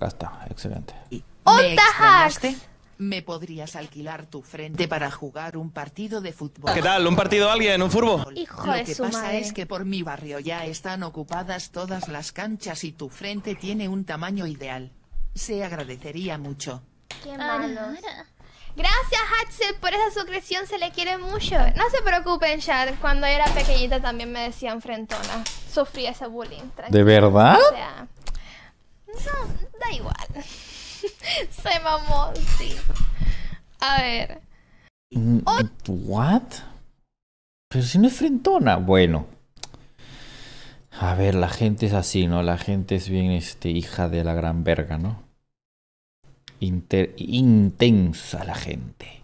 Acá está, excelente. ¿Me ¿Me podrías alquilar tu frente para jugar un partido de fútbol? ¿Qué tal? ¿Un partido alguien? ¿Un furbo? Hijo Lo que pasa es que por mi barrio ya están ocupadas todas las canchas y tu frente tiene un tamaño ideal. Se agradecería mucho. Qué malo! Gracias, Axel, por esa sucreción Se le quiere mucho. No se preocupen, Char. Cuando era pequeñita también me decían frentona. Sufrí ese bullying. ¿De verdad? O sea, igual. Se mamó, A ver. Mm, ¿What? Pero si no es frentona. Bueno. A ver, la gente es así, ¿no? La gente es bien este, hija de la gran verga, ¿no? intensa la gente.